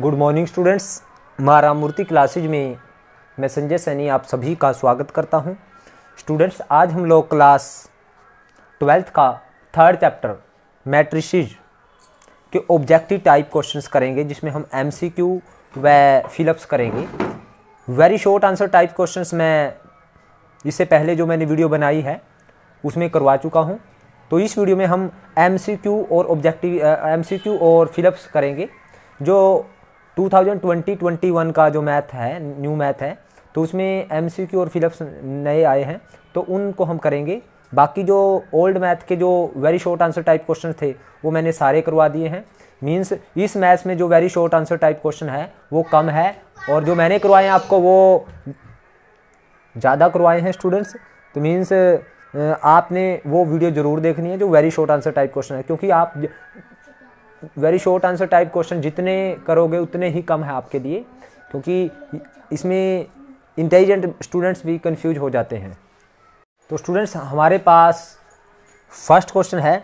good morning students मारा मूर्ति classes में मैं संजय सैनी आप सभी का स्वागत करता हूं स्टूडेंट्स आज हम लोग क्लास ट्वेल्थ का थर्ड चैप्टर मैट्रिसीज के ऑब्जेक्टिव टाइप क्वेश्चंस करेंगे जिसमें हम एमसीक्यू व फिलअप्स करेंगे very short answer type questions मैं इससे पहले जो मैंने वीडियो बनाई है उसमें करवा चुका हूँ तो इस वीडियो में हम एम और ऑब्जेक्टिव एम और फिलअप्स करेंगे जो 2020-21 का जो मैथ है न्यू मैथ है तो उसमें एम और फिलअप्स नए आए हैं तो उनको हम करेंगे बाकी जो ओल्ड मैथ के जो very short answer type question थे वो मैंने सारे करवा दिए हैं मीन्स इस मैथ में जो very short answer type question है वो कम है और जो मैंने करवाए हैं आपको वो ज़्यादा करवाए हैं स्टूडेंट्स तो मीन्स आपने वो वीडियो ज़रूर देखनी है जो very short answer type question है क्योंकि आप very short answer type question जितने करोगे उतने ही कम है आपके लिए क्योंकि इसमें इंटेलिजेंट स्टूडेंट्स भी कंफ्यूज हो जाते हैं तो स्टूडेंट्स हमारे पास फर्स्ट क्वेश्चन है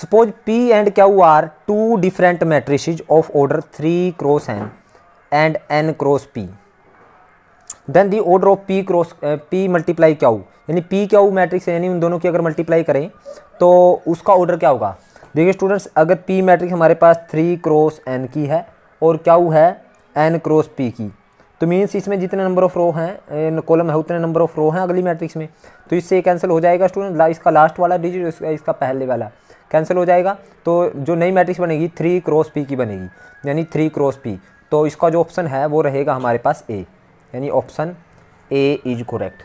suppose P and Q are two different matrices of order three cross N and N cross P then the order of P cross P multiply क्या यानी पी क्या मैट्रिक्स यानी उन दोनों की अगर मल्टीप्लाई करें तो उसका ऑर्डर क्या होगा देखिए स्टूडेंट्स अगर पी मैट्रिक्स हमारे पास थ्री क्रॉस एन की है और क्या वो है एन क्रॉस पी की तो मीन्स इसमें जितने नंबर ऑफ रो हैं कॉलम है उतने नंबर ऑफ रो हैं अगली मैट्रिक्स में तो इससे कैंसिल हो जाएगा स्टूडेंट इसका लास्ट वाला डिजिट इसका, इसका पहले वाला कैंसिल हो जाएगा तो जो नई मैट्रिक्स बनेगी थ्री क्रॉस पी की बनेगी यानी थ्री क्रॉस पी तो इसका जो ऑप्शन है वो रहेगा हमारे पास ए यानी ऑप्शन ए इज करेक्ट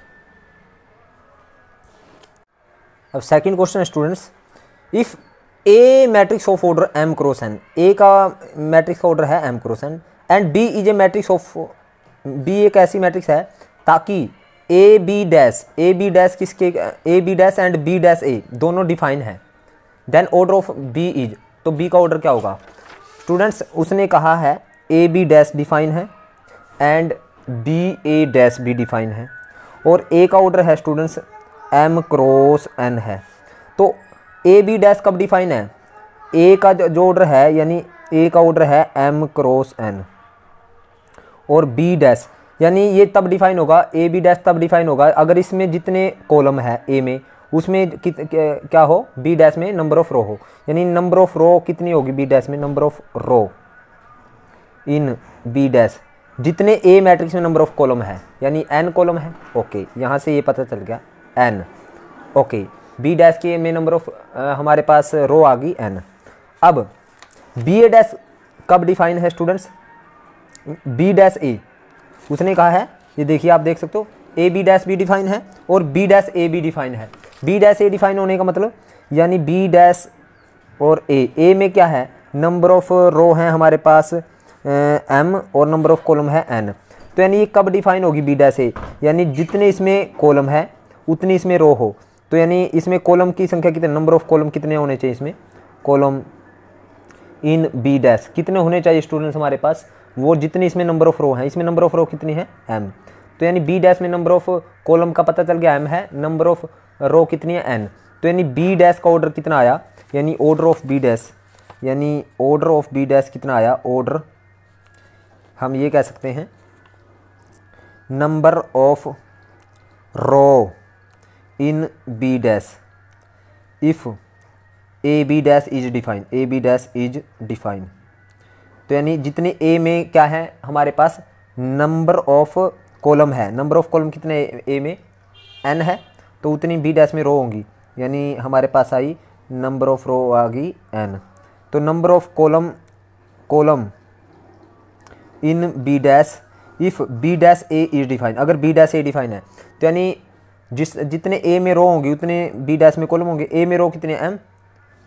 अब second question students if A matrix of order M cross N A का मैट्रिक्स का ऑर्डर है M cross N and B is a matrix of B एक ऐसी मैट्रिक्स है ताकि A B dash A B dash किसके A B dash and B dash A दोनों define है then order of B is तो B का order क्या होगा स्टूडेंट्स उसने कहा है ए बी डैश डिफाइन है एंड बी ए डैश भी डिफाइन है और ए का ऑर्डर है स्टूडेंट्स एम क्रॉस एन है तो ए बी डैश कब डिफाइन है ए का जो ऑर्डर है यानी ए का ऑर्डर है एम क्रॉस एन और बी डैश यानी ये तब डिफाइन होगा ए बी डैश तब डिफाइन होगा अगर इसमें जितने कॉलम है ए में उसमें कित क्या हो बी डैश में नंबर ऑफ रो हो यानी नंबर ऑफ रो कितनी होगी बी डैश में number of row in B dash जितने ए मैट्रिक्स में नंबर ऑफ कॉलम है यानी एन कॉलम है ओके यहाँ से ये पता चल गया एन ओके बी डैश के में नंबर ऑफ हमारे पास रो आ गई एन अब बी ए डैश कब डिफाइन है स्टूडेंट्स बी डैश ए उसने कहा है ये देखिए आप देख सकते हो A B dash B define है और B dash A B define है बी डैश ए डिफाइन होने का मतलब यानी बी डैश और ए ए में क्या है नंबर ऑफ रो हैं हमारे पास एम और नंबर ऑफ कॉलम है एन तो यानी ये कब डिफाइन होगी बी डैश ए यानी जितने इसमें कॉलम है उतनी इसमें रो हो तो यानी इसमें कॉलम की संख्या कितने नंबर ऑफ कॉलम कितने होने चाहिए इसमें कॉलम इन बी डैश कितने होने चाहिए स्टूडेंट्स हमारे पास वो जितने इसमें नंबर ऑफ रो हैं इसमें नंबर ऑफ रो कितनी है एम तो यानी बी डैश में नंबर ऑफ कॉलम का पता चल गया एम है नंबर ऑफ रो कितनी है एन तो यानी बी डैश का ऑर्डर कितना आया यानी ऑर्डर ऑफ बी डैश यानी ऑर्डर ऑफ बी डैश कितना आया ऑर्डर हम ये कह सकते हैं number of row in B dash if A B dash is define A B dash is define तो यानी जितने ए में क्या है हमारे पास नंबर ऑफ कॉलम है नंबर ऑफ कॉलम कितने ए में एन है तो उतनी बी डैश में रो होंगी यानी हमारे पास आई नंबर ऑफ रो आ गई एन तो number of column column in B dash if B dash A is define अगर बी डैश ए डिफाइन है तो यानी जिस जितने ए में रो होंगे उतने बी डैश में कॉलम होंगे ए में रो कितने एम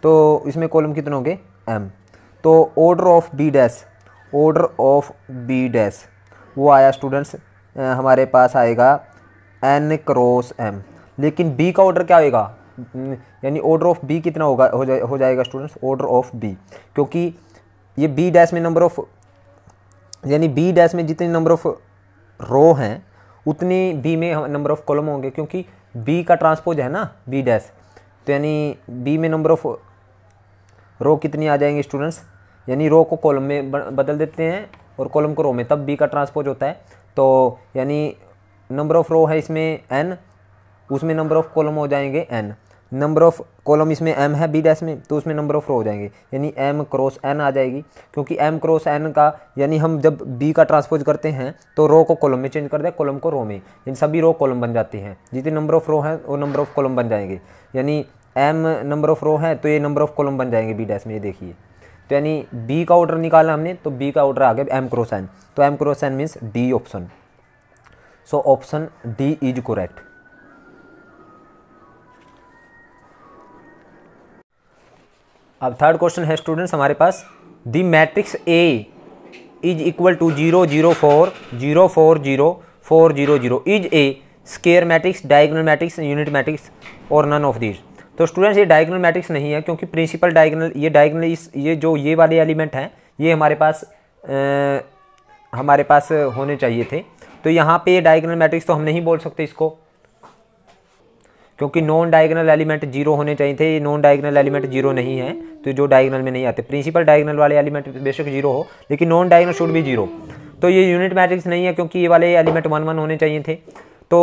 तो इसमें कॉलम कितने होंगे एम तो order of B dash order of B dash वो आया स्टूडेंट्स हमारे पास आएगा एन क्रॉस एम लेकिन बी का ऑर्डर क्या होगा यानी ऑर्डर ऑफ बी कितना होगा हो, जा, हो जाएगा स्टूडेंट्स ऑर्डर ऑफ बी क्योंकि ये बी डैश में नंबर ऑफ यानी बी डैश में जितने नंबर ऑफ रो हैं उतने बी में नंबर ऑफ़ कॉलम होंगे क्योंकि बी का ट्रांसपोज है ना बी डैश तो यानी बी में नंबर ऑफ़ रो कितनी आ जाएंगे स्टूडेंट्स यानी रो को कॉलम में बदल देते हैं और कॉलम को रो में तब बी का ट्रांसपोज होता है तो यानी नंबर ऑफ़ रो है इसमें एन उसमें नंबर ऑफ़ कॉलम हो जाएंगे एन नंबर ऑफ़ कॉलम इसमें एम है बी डैश में तो उसमें नंबर ऑफ रो हो जाएंगे यानी एम क्रॉस एन आ जाएगी क्योंकि एम क्रॉस एन का यानी हम जब बी का ट्रांसपोज करते हैं तो रो को कॉलम में चेंज कर दें कॉलम को रो में यानी सभी रो कॉलम बन जाते हैं जितने नंबर ऑफ रो हैं वो नंबर ऑफ कॉलम बन जाएंगे यानी एम नंबर ऑफ रो हैं तो ये नंबर ऑफ कॉलम बन जाएंगे बी डैश में ये देखिए तो यानी बी का ऑर्डर निकाला हमने तो बी का ऑर्डर आ गया एम क्रॉस एन तो M cross N means D option so option D is correct अब थर्ड क्वेश्चन है स्टूडेंट्स हमारे पास the matrix A is equal to zero zero four zero four zero four zero zero is A square matrix diagonal matrix unit matrix और none of these तो students ये diagonal matrix नहीं है क्योंकि principal diagonal ये diagonal इस ये जो ये वाले एलिमेंट हैं ये हमारे पास आ, हमारे पास होने चाहिए थे तो यहाँ पे डायगनल मैट्रिक्स तो हम नहीं बोल सकते इसको क्योंकि नॉन डायगनल एलिमेंट जीरो होने चाहिए थे ये नॉन डायगनल एलिमेंट जीरो नहीं है तो जो डायगनल में नहीं आते प्रिंसिपल डायगनल वाले एलिमेंट बेशक जीरो हो लेकिन नॉन डायगनल शुड भी जीरो तो ये यूनिट मैट्रिक्स नहीं है क्योंकि ये वाले एलिमेंट वन वन होने चाहिए थे तो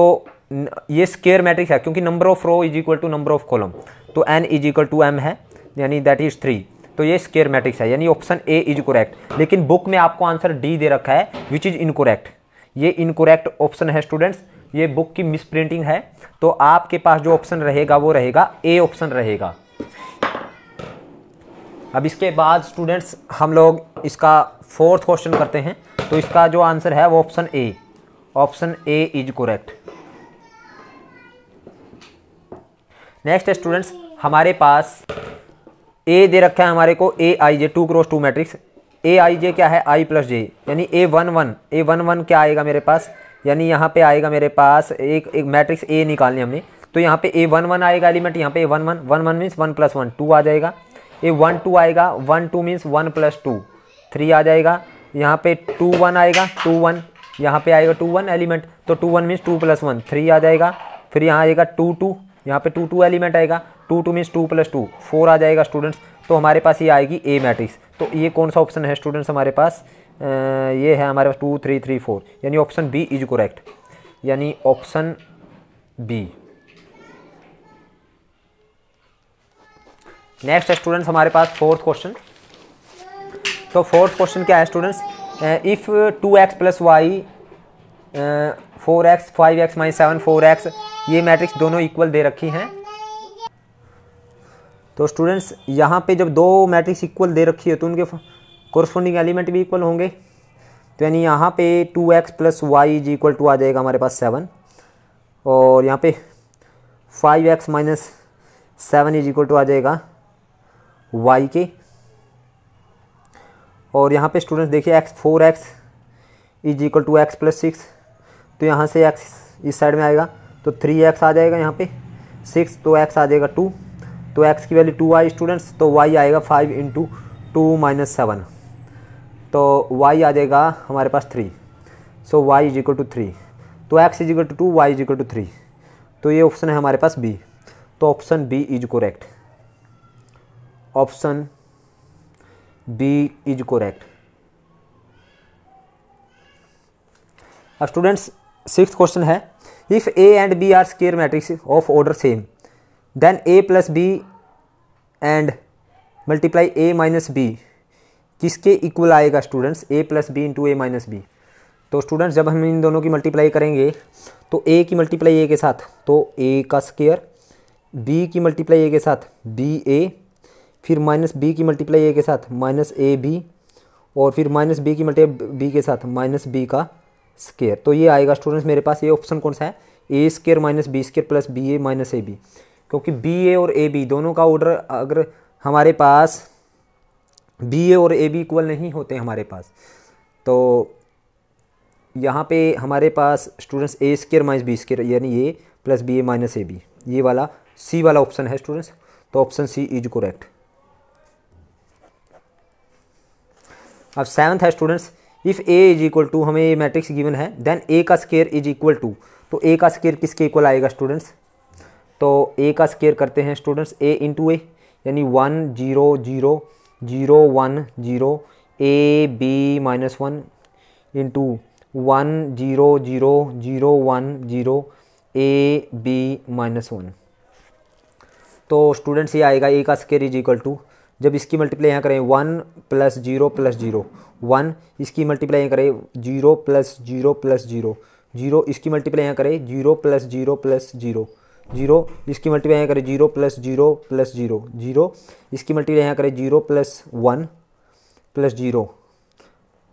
ये स्केयर मैट्रिक्स है क्योंकि number of row is equal to number of column तो N is equal to M है यानी दैट इज थ्री तो ये स्केयर मैट्रिक्स है यानी ऑप्शन ए इज करेक्ट लेकिन बुक में आपको आंसर डी दे रखा है विच इज इनकोरेक्ट ये इनकोरेक्ट ऑप्शन है स्टूडेंट्स ये बुक की मिस प्रिंटिंग है तो आपके पास जो ऑप्शन रहेगा वो रहेगा ए ऑप्शन रहेगा अब इसके बाद स्टूडेंट्स हम लोग इसका फोर्थ क्वेश्चन करते हैं तो इसका जो आंसर है वो option A option A is correct next students हमारे पास ए दे रखा है हमारे को A I J two cross two matrix A I J क्या है आई प्लस जे यानी A one one A one one क्या आएगा मेरे पास यानी यहाँ पे आएगा मेरे पास एक एक मैट्रिक्स ए निकालनी हमने तो यहाँ पे ए वन वन आएगा एलिमेंट यहाँ पे A one one one one means one plus one two आ जाएगा ए वन टू आएगा one two means one plus two three आ जाएगा यहाँ पे टू वन आएगा टू वन यहाँ पे आएगा टू वन एलिमेंट तो two one means two plus one three आ जाएगा फिर यहाँ आएगा टू टू यहाँ पे टू टू एलिमेंट आएगा two two means two plus two four आ जाएगा स्टूडेंट्स तो हमारे पास ये आएगी ए मैट्रिक्स तो ये कौन सा ऑप्शन है स्टूडेंट्स हमारे पास ये है हमारे पास टू थ्री थ्री फोर यानी ऑप्शन बी इज करेक्ट यानी ऑप्शन बी नेक्स्ट स्टूडेंट्स हमारे पास फोर्थ क्वेश्चन तो फोर्थ क्वेश्चन क्या है students if two X plus Y four X five X minus seven four X ये मैट्रिक्स दोनों equal दे रखी हैं तो स्टूडेंट्स यहाँ पे जब दो मैट्रिक्स इक्वल दे रखी है तो उनके कॉरस्पॉन्डिंग एलिमेंट भी इक्वल होंगे तो यानी यहाँ पे two X plus Y is equal to आ जाएगा हमारे पास सेवन और यहाँ पे five X minus seven is equal to आ जाएगा वाई के और यहाँ पे स्टूडेंट्स देखिए X four X is equal to X plus six तो यहाँ से एक्स इस साइड में आएगा तो थ्री एक्स आ जाएगा यहाँ पे सिक्स तो एक्स आ जाएगा टू तो एक्स की वैल्यू टू आई स्टूडेंट्स तो वाई आएगा five into two minus seven तो y आ जाएगा हमारे पास three so y is equal to three तो x is to two Y is to three तो ये ऑप्शन है हमारे पास b तो option b is correct option b is correct अब स्टूडेंट्स सिक्स क्वेश्चन है if A and B are square matrix of order same then A plus B and multiply A minus B किसके equal आएगा students A plus B into A minus B तो students जब हम इन दोनों की multiply करेंगे तो ए की मल्टीप्लाई ए के साथ तो ए का स्केयर बी की मल्टीप्लाई ए के साथ बी ए फिर माइनस बी की मल्टीप्लाई ए के साथ माइनस ए बी और फिर माइनस बी की मल्टीप्लाई बी के साथ माइनस बी का स्केयर तो ये आएगा स्टूडेंट्स मेरे पास ये ऑप्शन कौन सा है A square minus B square plus B A minus A B क्योंकि बी ए और ए बी दोनों का ऑर्डर अगर हमारे पास बी ए और ए बी इक्वल नहीं होते हमारे पास तो यहाँ पे हमारे पास students A square minus B square यानी A plus B A minus A B ये वाला सी वाला ऑप्शन है स्टूडेंट्स तो ऑप्शन सी इज कोरेक्ट अब सेवन्थ है students if A is equal to हमें ये मैट्रिक्स गिवन है देन ए का स्केयर इज इक्वल टू तो ए का स्केयर किसके इक्वल आएगा स्टूडेंट्स तो ए का स्केयर करते हैं स्टूडेंट्स ए इंटू ए यानी one zero zero zero one zero A B minus one into one zero zero zero one zero A B minus one तो students ये आएगा ए का स्केयर इज इक्वल टू जब इसकी multiply यहाँ करें one plus zero plus zero one इसकी multiply यहाँ करें zero plus zero plus zero zero इसकी मल्टीप्लाई यहाँ करें zero plus zero plus zero zero इसकी मल्टीप्लाई यहाँ करें zero plus zero plus zero zero इसकी मल्टीप्लाई यहाँ करें zero plus one plus zero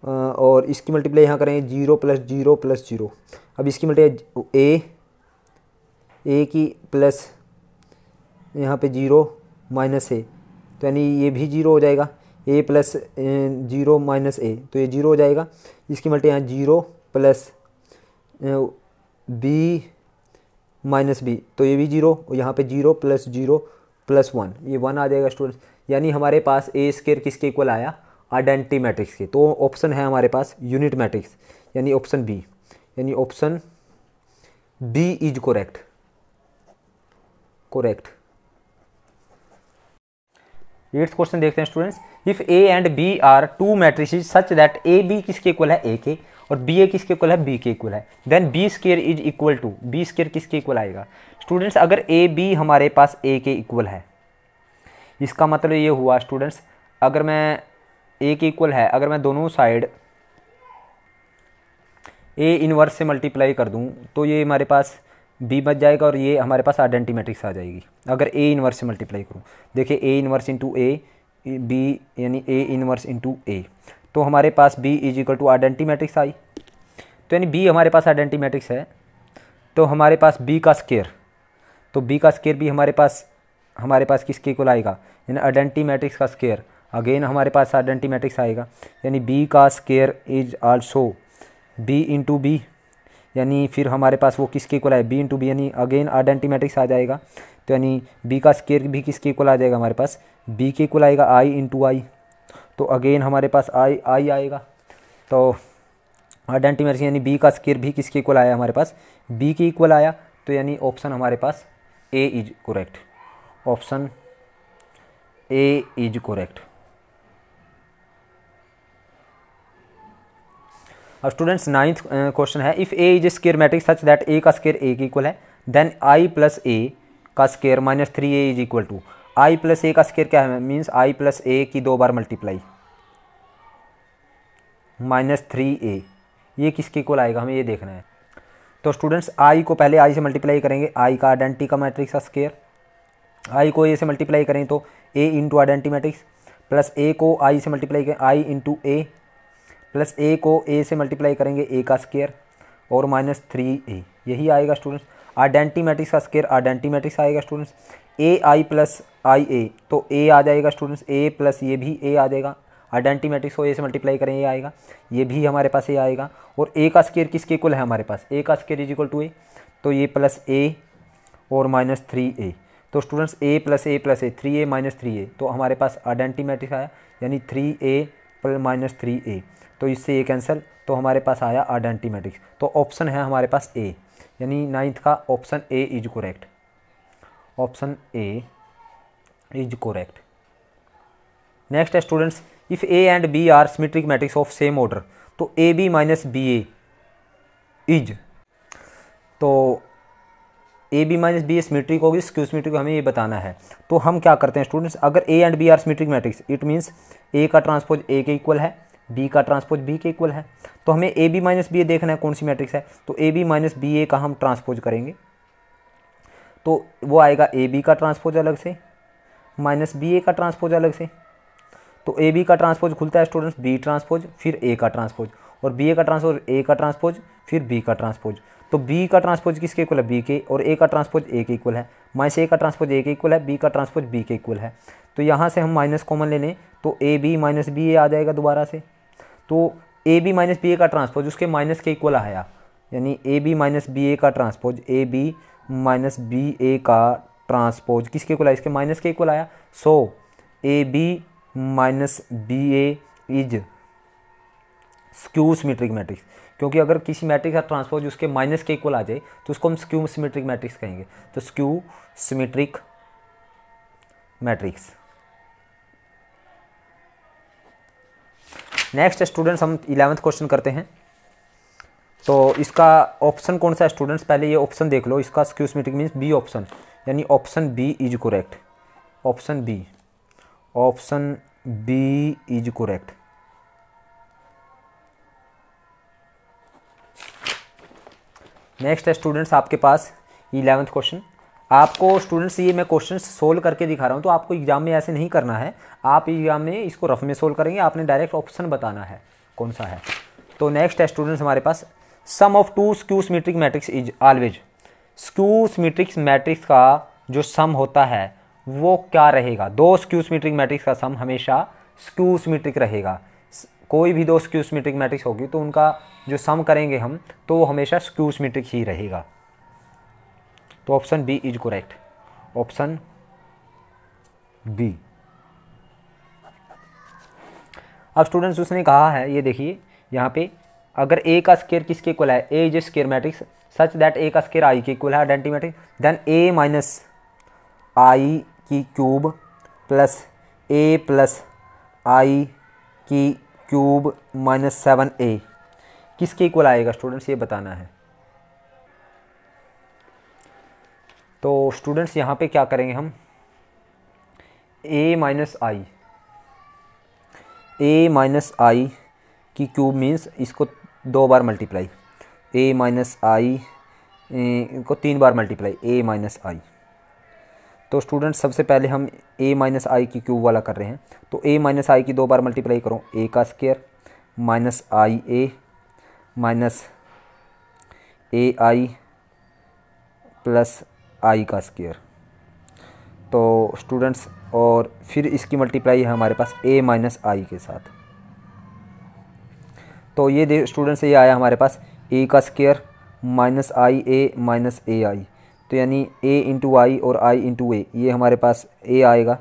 और इसकी मल्टीप्लाई यहाँ करें zero plus zero plus zero अब इसकी मल्टीप्लाई ए ए की प्लस यहाँ पे जीरो माइनस ए तो यानी ये भी जीरो हो जाएगा A plus zero minus A तो ये जीरो हो जाएगा इसकी मल्टी यहाँ zero plus B minus B तो ये भी जीरो और यहाँ पे zero plus zero plus one ये वन आ जाएगा स्टूडेंट्स यानी हमारे पास ए स्केयर किसके इक्वल आया आइडेंटिटी मैट्रिक्स के तो ऑप्शन है हमारे पास यूनिट मैट्रिक्स यानी ऑप्शन बी यानी option B is correct correct eighth question देखते हैं students if A and B are two matrix such that A B किसके इक्वल है ए के और बी ए किसके इक्वल है बी के इक्वल है then B square is equal to B square किसके इक्वल आएगा स्टूडेंट्स अगर ए बी हमारे पास ए के इक्वल है इसका मतलब ये हुआ स्टूडेंट्स अगर मैं ए के इक्वल है अगर मैं दोनों साइड ए इनवर्स से मल्टीप्लाई कर दूं तो ये हमारे पास बी बच जाएगा और ये हमारे पास आइडेंटी मैट्रिक्स आ जाएगी अगर ए इनवर्स से मल्टीप्लाई करूँ देखिए A inverse into A B यानी ए इनवर्स इंटू ए तो हमारे पास B is equal to identity matrix I तो यानी बी हमारे पास आइडेंटी मैट्रिक्स है तो हमारे पास बी का स्केयर तो बी का स्केयर भी हमारे पास हमारे पास किसके को आएगा यानी आइडेंटी मैट्रिक्स का स्केयर अगेन हमारे पास आइडेंटी मैट्रिक्स आएगा यानी बी का square is also B into B यानी फिर हमारे पास वो किसके को आए बी इंटू बी यानी अगेन आइडेंटी मैट्रिक्स आ जाएगा तो यानी बी का स्केयर भी किसके को आ जाएगा हमारे पास बी के को आएगा आई इंटू आई तो अगेन हमारे पास आई आई आएगा तो आइडेंटिमर्सी हाँ, यानी बी का स्केयर भी किसके इक्वल आया हमारे पास बी के इक्वल आया तो यानी ऑप्शन हमारे पास A is correct option A is correct अब स्टूडेंट्स नाइन्थ क्वेश्चन है if A is square matrix such that A का स्केयर ए के इक्वल है देन आई प्लस ए का square minus three A is equal to I plus A का square क्या है means I plus A की दो बार मल्टीप्लाई माइनस थ्री ए ये किसके इक्वल आएगा हमें ये देखना है तो स्टूडेंट्स आई को पहले आई से मल्टीप्लाई करेंगे आई का आइडेंटिटी का मैट्रिक्स का स्केयर आई को ए से मल्टीप्लाई करें तो A into identity matrix plus A को आई से मल्टीप्लाई करें आई इंटू ए प्लस ए को ए से मल्टीप्लाई करेंगे ए का स्केयर और माइनस थ्री ए यही आएगा स्टूडेंट्स आइडेंटी मैट्रिक्स का स्केयर आइडेंटी मैट्रिक्स आएगा students A I plus I A तो ए आ जाएगा स्टूडेंट्स ए प्लस ये भी ए आ जाएगा आइडेंटी मैट्रिक्स को ए से मल्टीप्लाई करें ये आएगा ये भी हमारे पास ये आएगा और ए का स्केयर किसके इक्वल है हमारे पास ए का square is equal to A तो ये प्लस ए और माइनस थ्री ए तो students A plus A plus A three A minus three A तो हमारे पास आइडेंटी मैट्रिक्स आया यानी three A plus minus three A तो इससे ये कैंसिल तो हमारे पास आया आइडेंटी मैट्रिक्स तो ऑप्शन है हमारे पास ए यानी नाइन्थ का option A is correct option A is correct next है students if A and B are symmetric matrix of same order तो A B minus B A is तो A B minus B A symmetric होगी skew symmetric हमें ये बताना है तो हम क्या करते हैं स्टूडेंट्स अगर A and B are symmetric matrix it means A का ट्रांसपोज ए के इक्वल है बी का ट्रांसपोज बी के इक्वल है तो हमें A B minus B A देखना है कौन सी मैट्रिक्स है तो A B minus B A का हम ट्रांसपोज करेंगे तो वो आएगा ए बी का ट्रांसपोज अलग से माइनस बी ए का ट्रांसपोज अलग से तो ए बी का ट्रांसपोज खुलता है स्टूडेंट्स बी ट्रांसपोज फिर ए का ट्रांसपोज और बी ए का ट्रांसपोज ए का ट्रांसपोज फिर बी का ट्रांसपोज तो बी का ट्रांसपोज किसके इक्वल है बी के और ए का ट्रांसपोज ए के इक्वल है माइनस ए का ट्रांसपोज ए के इक्वल है बी का ट्रांसपोज बी के इक्वल है तो यहाँ से हम माइनस कॉमन ले लें तो A B minus B A आ जाएगा दोबारा से तो A B minus B A का ट्रांसपोज उसके माइनस के इक्वल आया यानी A B minus B A का transpose A B minus B A का ट्रांसपोज किसके इक्वल आया इसके माइनस के इक्वल आया so A B minus B A is skew symmetric matrix क्योंकि अगर किसी मैट्रिक्स का ट्रांसपोज उसके माइनस के इक्वल आ जाए तो उसको हम स्क्यू सिमेट्रिक मैट्रिक्स कहेंगे तो skew symmetric matrix next students हम इलेवंथ क्वेश्चन करते हैं तो इसका ऑप्शन कौन सा स्टूडेंट्स पहले ये ऑप्शन देख लो इसका skew symmetric means B option यानी option B is correct option B option B is correct next है स्टूडेंट्स आपके पास इलेवंथ क्वेश्चन आपको स्टूडेंट्स ये मैं क्वेश्चन सोल्व करके दिखा रहा हूँ तो आपको एग्जाम में ऐसे नहीं करना है आप एग्जाम में इसको रफ में सोल्व करेंगे आपने डायरेक्ट ऑप्शन बताना है कौन सा है तो नेक्स्ट है स्टूडेंट्स हमारे पास sum of two skew symmetric matrix is always skew symmetric matrix का जो सम होता है वो क्या रहेगा दो स्क्यूसमीट्रिक मैट्रिक्स का सम हमेशा स्क्यूसमीट्रिक रहेगा कोई भी दो स्क्यूसमीट्रिक मैट्रिक्स होगी तो उनका जो सम करेंगे हम तो वो हमेशा स्क्यूसमीट्रिक ही रहेगा तो option B is correct option B अब स्टूडेंट्स उसने कहा है ये देखिए यहाँ पे अगर ए का स्केयर किसके इक्वल है A is square matrix such that A का स्केयर आई के इक्वल है identity matrix then A minus I की cube plus A plus I की क्यूब माइनस सेवन ए किसके इक्वल आएगा स्टूडेंट्स ये बताना है तो स्टूडेंट्स यहाँ पे क्या करेंगे हम ए minus I A minus I की क्यूब मीन्स इसको दो बार मल्टीप्लाई ए माइनस आई को तीन बार मल्टीप्लाई ए माइनस आई तो स्टूडेंट सबसे पहले हम ए माइनस आई की क्यूब वाला कर रहे हैं तो ए माइनस आई की दो बार मल्टीप्लाई करो ए का square minus I A minus A I plus I का स्केयर तो स्टूडेंट्स और फिर इसकी मल्टीप्लाई है हमारे पास ए माइनस आई के साथ तो ये स्टूडेंट्स ये आया हमारे पास ए का square minus I A minus A I तो यानी ए इंटू आई और आई इंटू ए ये हमारे पास ए आएगा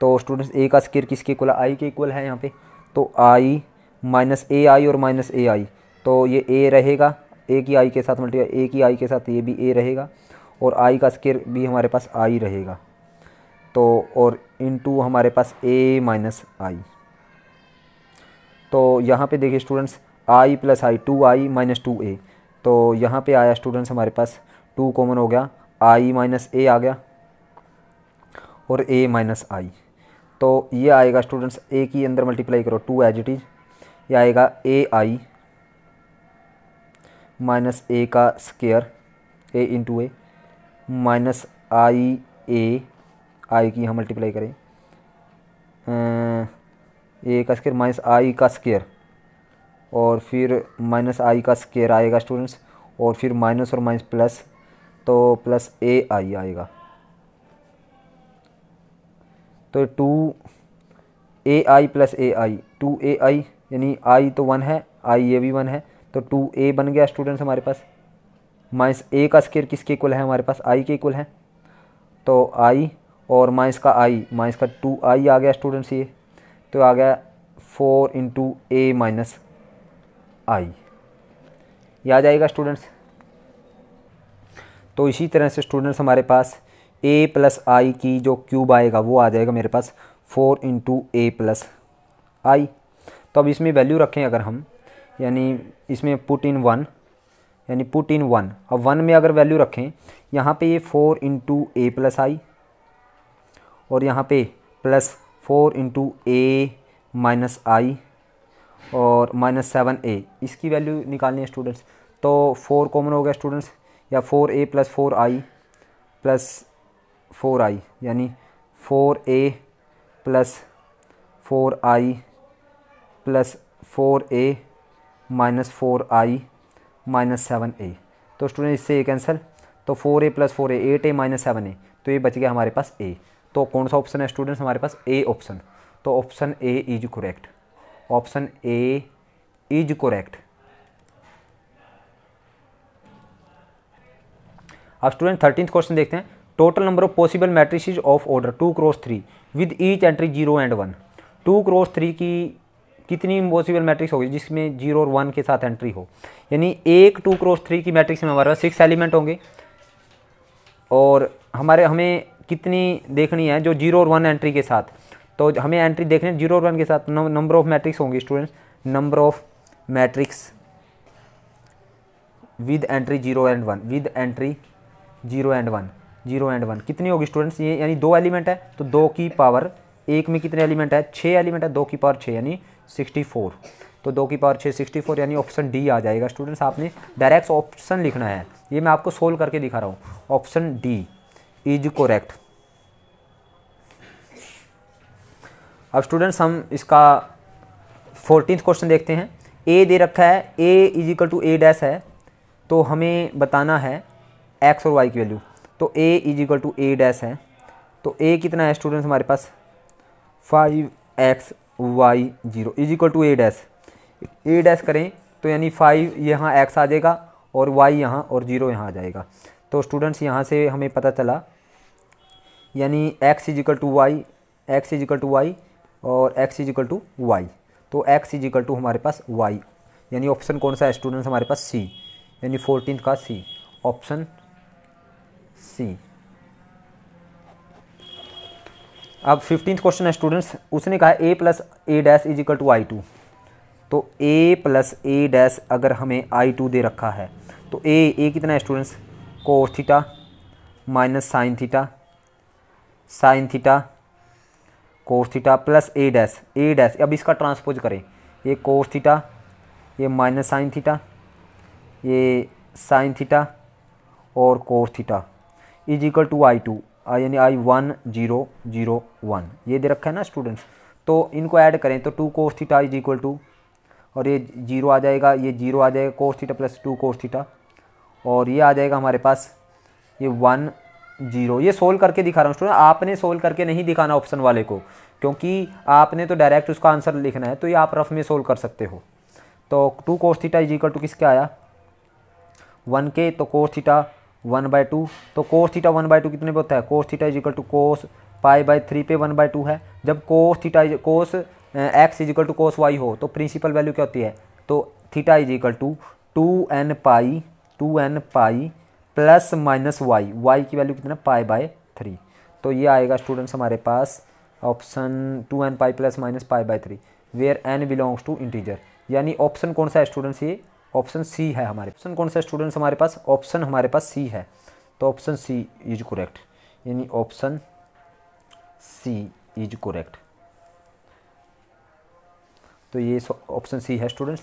तो स्टूडेंट्स ए का स्केयर किसके इक्वल आई के इक्वल है यहाँ पे तो आई माइनस ए आई और माइनस ए आई तो ये ए रहेगा ए की आई के साथ मल्टीप्लाई ए की आई के साथ ये भी ए रहेगा और आई का स्केयर भी हमारे पास आई रहेगा तो और इंटू हमारे पास ए माइनस आई तो यहाँ पे देखिए students I plus I two I minus two A तो यहाँ पे आया स्टूडेंट्स हमारे पास टू कॉमन हो गया आई माइनस ए आ गया और ए माइनस आई तो ये आएगा स्टूडेंट्स ए की अंदर मल्टीप्लाई करो टू एज इट इज ये आएगा ए आई माइनस ए का square A into A minus I A I की यहाँ मल्टीप्लाई करें अं, ए का स्केयर माइनस आई का स्केयर और फिर माइनस आई का स्केयर आएगा स्टूडेंट्स और फिर माइनस और माइनस प्लस तो प्लस ए आई आएगा तो two A I plus A I two A I यानी आई तो वन है आई ये भी वन है तो टू ए बन गया स्टूडेंट्स हमारे पास माइनस ए का स्केयर किसके इक्वल है हमारे पास आई के इक्वल है तो आई और माइनस का आई माइनस का टू आई आ गया स्टूडेंट्स ये तो आ गया four into A minus I ये आ जाएगा स्टूडेंट्स तो इसी तरह से स्टूडेंट्स हमारे पास ए प्लस आई की जो क्यूब आएगा वो आ जाएगा मेरे पास four into A plus I तो अब इसमें वैल्यू रखें अगर हम यानी इसमें पुट इन वन यानी पुट इन वन अब वन में अगर वैल्यू रखें यहाँ पे ये four into A plus I और यहाँ पे plus four into A minus I और माइनस सेवन ए इसकी वैल्यू निकालनी है स्टूडेंट्स तो फोर कॉमन हो गया स्टूडेंट्स या four A plus four I plus four I यानी four A plus four I plus four A minus four I minus seven A तो स्टूडेंट इससे ये कैंसिल तो four A plus four A eight A minus seven A तो ये बच गया हमारे पास ए तो कौन सा ऑप्शन है स्टूडेंट्स हमारे पास ए ऑप्शन तो option A is correct option A is correct अब स्टूडेंट थर्टीन क्वेश्चन देखते हैं total number of possible matrices of order two cross three with each entry zero and one two cross three की कितनी possible matrix होगी जिसमें zero और one के साथ एंट्री हो यानी एक टू क्रॉस थ्री की मैट्रिक्स में हमारे पास सिक्स एलिमेंट होंगे और हमारे हमें कितनी देखनी है जो जीरो और वन एंट्री के साथ तो हमें एंट्री देखने जीरो और वन के साथ नंबर ऑफ मैट्रिक्स होंगे students number of matrix with entry zero and one with entry zero and one zero and one कितनी होगी स्टूडेंट्स ये यानी दो एलिमेंट है तो दो की पावर एक में कितने एलिमेंट है छः एलिमेंट है दो की पावर छः यानी सिक्सटी फोर तो दो की पावर छः सिक्सटी फोर यानी ऑप्शन डी आ जाएगा स्टूडेंट्स आपने डायरेक्ट ऑप्शन लिखना है ये मैं आपको सोल्व करके दिखा रहा हूँ ऑप्शन डी इज कोरेक्ट अब स्टूडेंट्स हम इसका फोर्टीन क्वेश्चन देखते हैं ए दे रखा है A is equal to A dash है तो हमें बताना है एक्स और वाई की वैल्यू तो A is equal to A dash है तो ए कितना है स्टूडेंट्स हमारे पास five X Y zero is equal to A dash A dash करें तो यानी फाइव यहाँ एक्स आ जाएगा और वाई यहाँ और जीरो यहाँ आ जाएगा तो स्टूडेंट्स यहाँ से हमें पता चला यानी X is equal to Y X is equal to Y और X is equal to Y तो एक्स इज इक्वल टू हमारे पास वाई यानी ऑप्शन कौन सा है स्टूडेंट्स हमारे पास सी यानी फोर्टीन का सी ऑप्शन सी अब फिफ्टींथ क्वेश्चन है स्टूडेंट्स उसने कहा A plus A dash is equal to I two तो ए प्लस ए डैश अगर हमें आई टू दे रखा है तो ए ए कितना है students cos theta minus sine theta sine theta cos theta plus A dash A dash अब इसका ट्रांसपोज करें ये कोस थीटा ये माइनस साइन थीटा ये साइन थीटा और cos theta is equal to I two यानी I one zero zero one ये दे रखा है ना स्टूडेंट्स तो इनको ऐड करें तो two cos theta is equal to और ये जीरो आ जाएगा ये जीरो आ जाएगा cos theta plus two cos theta और ये आ जाएगा हमारे पास ये वन जीरो ये सोल्व करके दिखा रहा हूँ स्टूडेंट आपने सोल्व करके नहीं दिखाना ऑप्शन वाले को क्योंकि आपने तो डायरेक्ट उसका आंसर लिखना है तो ये आप रफ में सोल्व कर सकते हो तो two cos theta is equal to किसके आया वन के तो cos theta one by two तो cos theta one by two कितने पे होता है cos theta is equal to cos pi by three पे वन बाय टू है जब cos theta cos X is equal to cos Y हो तो प्रिंसिपल वैल्यू क्या होती है तो theta is equal to two N pi two N pi plus minus Y Y की वैल्यू कितना पाई बाय थ्री तो ये आएगा स्टूडेंट्स हमारे पास option two N pi plus minus pi by three where N belongs to integer यानी option कौन सा है स्टूडेंट्स ये ऑप्शन सी है हमारे ऑप्शन कौन सा स्टूडेंट्स हमारे पास ऑप्शन हमारे पास सी है तो ऑप्शन सी इज करेक्ट यानी ऑप्शन सी इज करेक्ट तो ये ऑप्शन सी है स्टूडेंट्स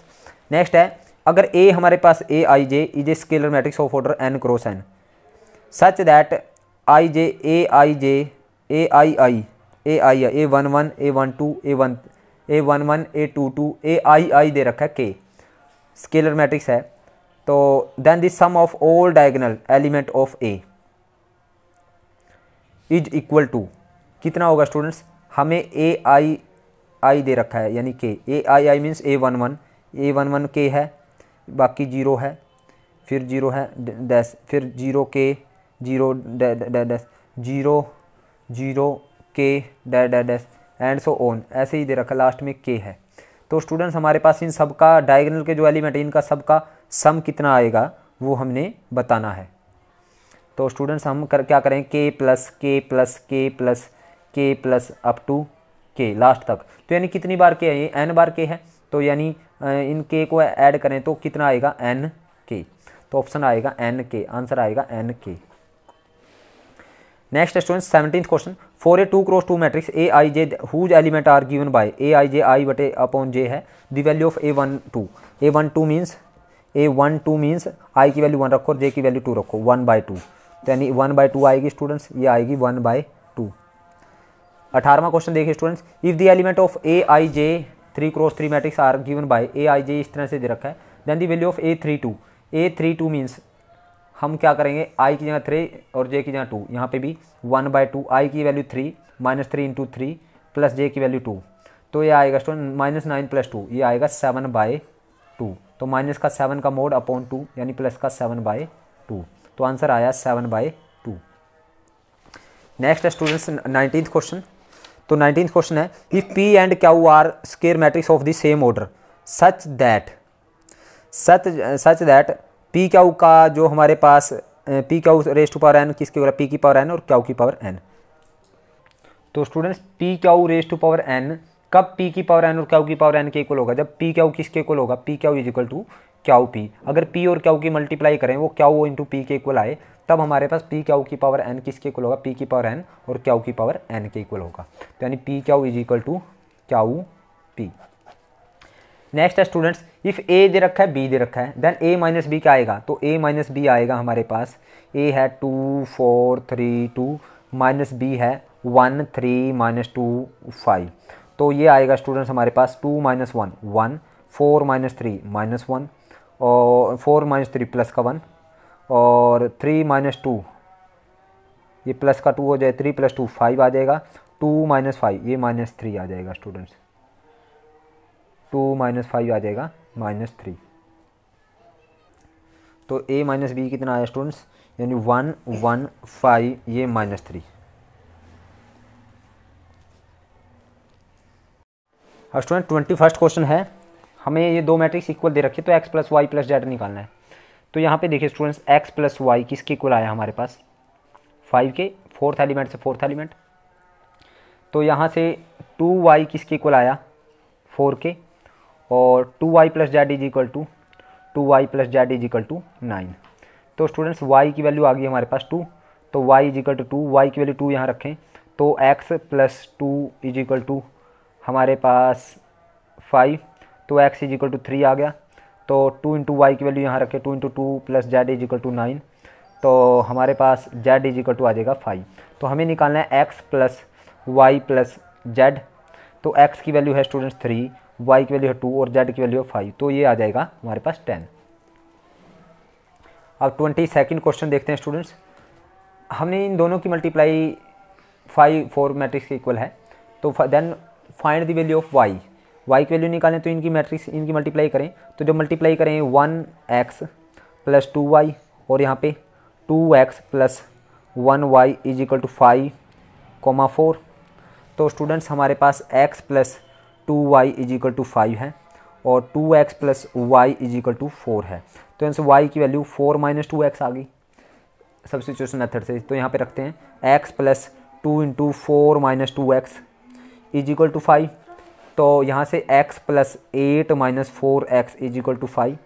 नेक्स्ट है अगर ए हमारे पास A I J is a scalar matrix of order N cross N such that I J A I J A I I A I I A one one A one two A one A one one A two two A I I दे रखा है के scalar matrix है तो then the sum of all diagonal element of A is equal to कितना होगा students हमें ए I I दे रखा है यानी के A I I means A one one A one one K है बाकी जीरो है फिर जीरो है डैस फिर zero K zero dash zero zero K dash and so on ऐसे ही दे रखा लास्ट में के है तो स्टूडेंट्स हमारे पास इन सब का डायगनल के जो एलिमेंट है इनका सब का सम कितना आएगा वो हमने बताना है तो स्टूडेंट्स हम कर क्या करें के plus K plus K plus K plus up to K last तक तो यानी कितनी बार के है ये एन बार के है तो यानी इन के को ऐड करें तो कितना आएगा एन के तो ऑप्शन आएगा एन के आंसर आएगा N K next student seventeen question four A two cross two matrix A I J whose element are given by A I J I बटे अपॉन जे है the value of A one two A one two means A one two means I की value one रखो और J की value two रखो one by two यानी one by two आएगी students ये आएगी वन बाय टू अठारहवा क्वेश्चन देखिए students if the element of A I J three cross three matrix are given by A I J इस तरह से दे रखा है then the value of A three two A three two means हम क्या करेंगे आई की जगह थ्री और जे की जगह टू यहाँ पे भी वन बाई टू आई की value three minus three into three plus J की वैल्यू टू तो ये आएगा student minus nine plus two ये आएगा सेवन बाय टू तो माइनस का सेवन का मोड अपॉन टू यानी प्लस का सेवन बाय टू तो आंसर आया सेवन बाय टू नेक्स्ट है स्टूडेंट्स नाइनटीन क्वेश्चन तो नाइनटीन क्वेश्चन है कि P and Q are square matrix of the same order such that such such that P Q का जो हमारे पास P Q raise to power N किसके हो पी की पावर एन और क्यू की पावर एन तो students P Q raise to power N कब पी की पावर एन और क्यू की पावर एन के इक्वल होगा जब पी क्यू किसके इक्वल होगा P Q is equal to Q P अगर पी और क्यू की मल्टीप्लाई करें वो क्यू इंटू पी के इक्वल आए तब हमारे पास पी क्यू की पावर एन किसके इक्वल होगा पी की पावर एन और क्यू की पावर एन के इक्वल होगा तो यानी P Q is equal to Q P next है स्टूडेंट्स इफ़ ए दे रखा है बी दे रखा है देन ए माइनस बी क्या आएगा तो ए माइनस बी आएगा हमारे पास ए है two four three two minus B है one three minus two five तो ये आएगा स्टूडेंट्स हमारे पास two minus one one four minus three minus one और फोर माइनस थ्री प्लस का वन और थ्री माइनस टू ये प्लस का टू हो जाए थ्री प्लस टू फाइव आ जाएगा टू माइनस फाइव ये माइनस थ्री आ जाएगा स्टूडेंट्स टू माइनस फाइव आ जाएगा माइनस थ्री तो ए माइनस बी कितना आया स्टूडेंट्स यानी वन वन फाइव ये minus three student twenty first question है हमें ये दो मैट्रिक्स इक्वल दे रखे तो X plus Y plus Z निकालना है तो यहाँ पे देखिए स्टूडेंट्स एक्स प्लस वाई किसके इक्वल आया हमारे पास फाइव के फोर्थ एलिमेंट से फोर्थ एलिमेंट तो यहाँ से टू वाई किसके इक्वल आया फोर के और two Y plus Z is equal to two Y plus Z is equal to nine तो स्टूडेंट्स वाई की वैल्यू आ गई हमारे पास टू तो Y is equal to two Y की वैल्यू टू यहाँ रखें तो X plus two is equal to हमारे पास फाइव तो X is equal to three आ गया तो टू इंटू वाई की वैल्यू यहाँ रखें two into two plus Z is equal to nine तो हमारे पास जेड इज इक्वल टू आ जाएगा फाइव तो हमें निकालना है X plus Y plus Z तो एक्स की वैल्यू है स्टूडेंट्स थ्री वाई की वैल्यू है टू और जेड की वैल्यू है फाइव तो ये आ जाएगा हमारे पास टेन अब ट्वेंटी सेकेंड क्वेश्चन देखते हैं स्टूडेंट्स हमने इन दोनों की मल्टीप्लाई फाइव फोर मैट्रिक्स के इक्वल है तो then find the value of Y Y की वैल्यू निकालें तो इनकी मैट्रिक्स इनकी मल्टीप्लाई करें तो जब मल्टीप्लाई करें one X plus two Y और यहाँ पे two X plus one Y is equal to five comma four तो स्टूडेंट्स हमारे पास X plus two Y is equal to five है और two X plus Y is equal to four है तो आंसर वाई की value four minus two X आ गई सब्सिट्यूशन मेथड से तो यहाँ पे रखते हैं X plus two into four minus two X is equal to five तो यहाँ से X plus eight minus four X is equal to five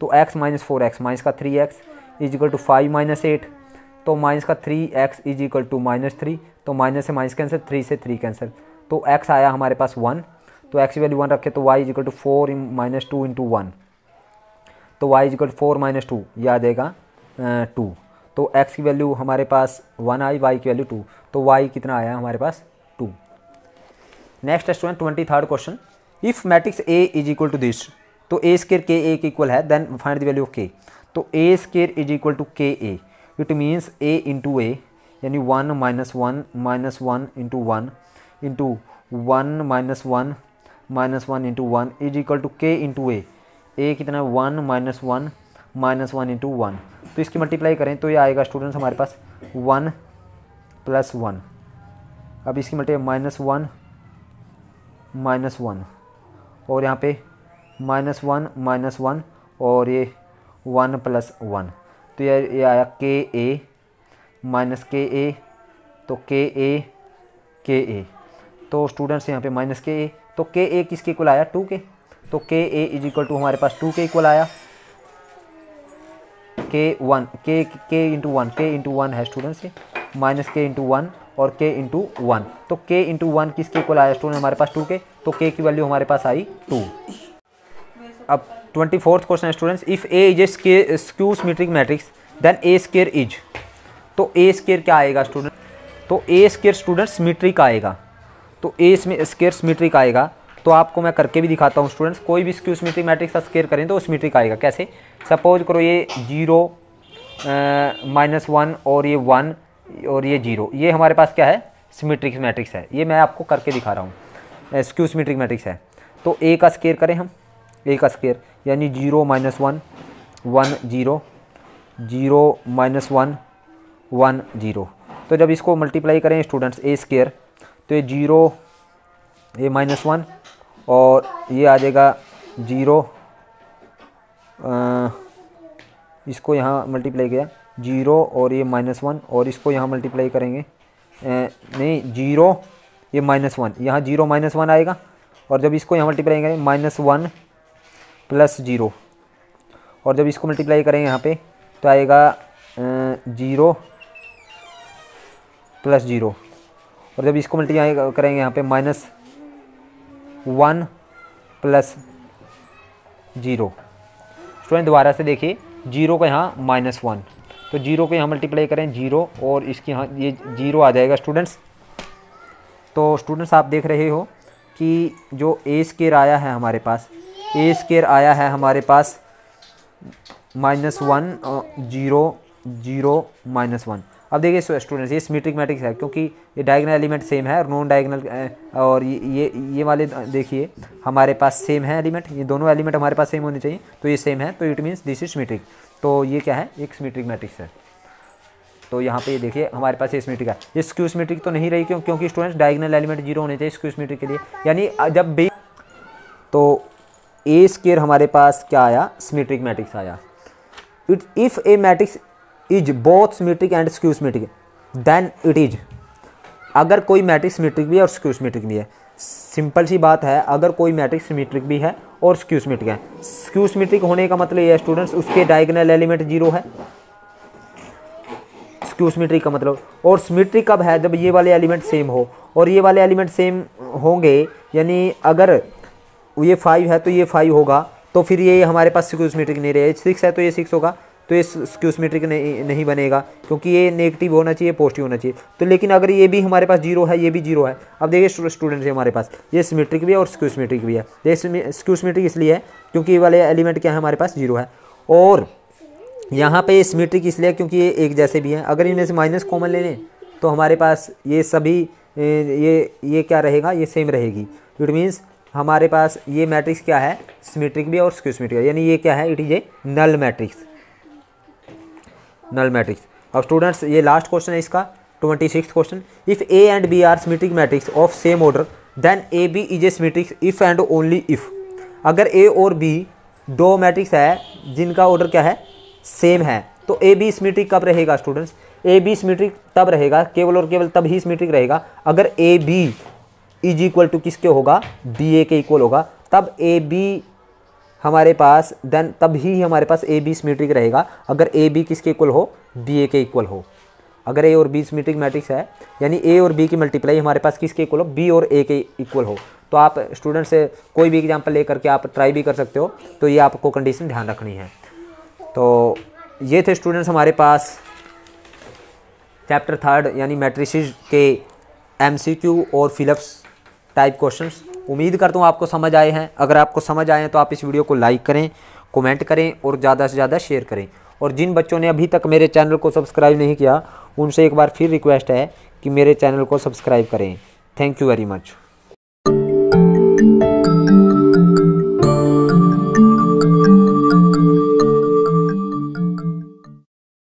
तो X minus four X minus का three X is equal to five minus eight तो minus का three X is equal to minus three तो minus से minus cancel three से three cancel तो X आया हमारे पास वन तो एक्स की वैल्यू वन रखे तो Y is equal to four minus two into one तो Y is equal to four minus two ये आ जाएगा टू तो एक्स की वैल्यू हमारे पास वन आई वाई की वैल्यू टू तो वाई कितना आया हमारे पास two next student twenty third question if matrix A is equal to this तो ए स्केयर के ए के इक्वल है then find the value of K तो A square is equal to K A it means A into A यानी one minus one minus one into one into one minus one minus one into one is equal to K into A A कितना है one minus one minus one into one तो इसकी multiply करें तो ये आएगा students हमारे पास वन प्लस वन अब इसकी multiply minus one minus one और यहाँ पे माइनस वन माइनस वन और ये वन प्लस वन तो ये ये आया के ए माइनस के ए तो के ए के ए तो स्टूडेंट्स यहाँ पे माइनस के ए तो के ए किसके इक्वल आया टू के तो के ए इज इक्वल टू हमारे पास टू के इक्वल आया के one K K into one K into one है स्टूडेंट से माइनस के इंटू वन और के इंटू वन तो के इंटू वन किसके इक्वल आया स्टूडेंट हमारे पास टू के तो के की वैल्यू हमारे पास आई टू अब ट्वेंटी फोर्थ क्वेश्चन है students if A is A square skew matrix then A square is तो ए स्केयर क्या आएगा स्टूडेंट तो ए स्केयर स्टूडेंट्स मीट्रिक आएगा तो ए इसमें स्केयर मीट्रिक आएगा तो आपको मैं करके भी दिखाता हूँ स्टूडेंट्स कोई भी स्क्यू मीट्रिक मैट्रिक्स स्केयर करें तो स्मीट्रिक आएगा कैसे सपोज करो ये जीरो माइनस वन और ये वन और ये जीरो ये हमारे पास क्या है सिमेट्रिक मैट्रिक्स है ये मैं आपको करके दिखा रहा हूँ स्क्यू सिमेट्रिक मैट्रिक्स है तो ए का स्केयर करें हम ए का स्केयर यानी zero minus one one zero zero minus one one zero तो जब इसको मल्टीप्लाई करें स्टूडेंट्स ए स्केयर तो ये जीरो ये माइनस वन और ये आ जाएगा जीरो इसको यहाँ मल्टीप्लाई किया जीरो और ये माइनस वन और इसको यहाँ मल्टीप्लाई करेंगे आ, नहीं जीरो ये माइनस वन यहाँ जीरो माइनस वन आएगा और जब इसको यहाँ मल्टीप्लाई करेंगे माइनस वन प्लस जीरो और जब इसको मल्टीप्लाई करेंगे यहाँ पे तो आएगा जीरो प्लस जीरो और जब इसको मल्टीप्लाई करेंगे यहाँ पे minus one plus zero student दोबारा से देखिए जीरो का यहाँ माइनस वन तो जीरो को यहाँ मल्टीप्लाई तो करें जीरो और इसके यहाँ ये जीरो आ जाएगा स्टूडेंट्स तो स्टूडेंट्स आप देख रहे हो कि जो ए स्केयर आया है हमारे पास ए स्केयर आया है हमारे पास minus one zero zero minus one अब देखिए स्टूडेंट्स ये सीमेट्रिक मैट्रिक्स है क्योंकि ये डायगनल एलिमेंट सेम है और नॉन डायगनल और ये ये वाले देखिए हमारे पास सेम है एलिमेंट ये दोनों एलिमेंट हमारे पास सेम होने चाहिए तो ये सेम है तो it means this is symmetric तो ये क्या है एक सीमेट्रिक मैट्रिक्स है तो यहाँ पे ये देखिए हमारे पास ये सीमेट्रिक है ये स्क्यू सीमेट्रिक तो नहीं रही क्यों क्योंकि स्टूडेंट्स डायगनल एलिमेंट जीरो होने चाहिए स्क्यू सीमेट्रिक के लिए यानी जब बे तो ए स्केयर हमारे पास क्या आया सीमेट्रिक मैट्रिक्स आया it if A matrix is both symmetric and skew symmetric then it is अगर कोई मैट्रिक सिमेट्रिक भी है और स्क्यू सिमेट्रिक भी है सिंपल सी बात है अगर कोई मैट्रिक सिमेट्रिक भी है और स्क्यू सिमेट्रिक है स्क्यू सिमेट्रिक होने का मतलब ये है स्टूडेंट्स उसके डायगनल एलिमेंट जीरो है स्क्यू सिमेट्रिक का मतलब और सिमेट्रिक कब है जब ये वाले एलिमेंट सेम हो और ये वाले एलिमेंट सेम होंगे यानी अगर ये फाइव है तो ये फाइव होगा तो फिर ये हमारे पास स्क्यू सिमेट्रिक नहीं रहे सिक्स है तो ये सिक्स होगा तो ये स्क्यूसमेट्रिक नहीं नहीं बनेगा क्योंकि ये नेगेटिव होना चाहिए पॉजिटिव होना चाहिए तो लेकिन अगर ये भी हमारे पास जीरो है ये भी जीरो है अब देखिए स्टूडेंट्स हमारे पास ये सिमेट्रिक भी है और स्क्यूसमेट्रिक भी है ये स्क्यूसमेट्रिक इसलिए है क्योंकि ये वाले एलिमेंट क्या है हमारे पास जीरो है और यहाँ पे ये सिमेट्रिक इसलिए क्योंकि ये एक जैसे भी हैं अगर इनमें से माइनस कॉमन ले लें तो हमारे पास ये सभी ये ये क्या रहेगा ये सेम रहेगी इट मीन्स हमारे पास ये मैट्रिक्स क्या है सिमेट्रिक भी है और स्क्यूसमेट्रिक यानी ये क्या है it is a null matrix null matrix अब स्टूडेंट्स ये लास्ट क्वेश्चन है इसका twenty six question if A and B are symmetric matrix of same order then A B is a symmetric if and only if अगर A और B दो matrix है जिनका order क्या है सेम है तो ए बी सिमेट्रिक कब रहेगा स्टूडेंट्स ए बी सिमेट्रिक तब रहेगा केवल और केवल तब ही सिमेट्रिक रहेगा अगर A B is equal to किसके होगा बी ए के इक्वल होगा तब ए बी हमारे पास देन तब ही हमारे पास ए बी सिमेट्रिक रहेगा अगर ए बी किसके इक्वल हो बी ए के इक्वल हो अगर ए और बी सिमेट्रिक मैट्रिक्स है यानी ए और बी की मल्टीप्लाई हमारे पास किसके इक्वल हो बी और ए के इक्वल हो तो आप स्टूडेंट से कोई भी एग्जाम्पल ले करके आप ट्राई भी कर सकते हो तो ये आपको कंडीशन ध्यान रखनी है तो ये थे स्टूडेंट्स हमारे पास चैप्टर थर्ड यानी मैट्रिसिस के क्यू और फिलअप्स टाइप क्वेश्चंस उम्मीद करता हूँ आपको समझ आए हैं अगर आपको समझ आए हैं तो आप इस वीडियो को लाइक करें कमेंट करें और ज़्यादा से ज़्यादा शेयर करें और जिन बच्चों ने अभी तक मेरे चैनल को सब्सक्राइब नहीं किया उनसे एक बार फिर रिक्वेस्ट है कि मेरे चैनल को सब्सक्राइब करें थैंक यू वेरी मच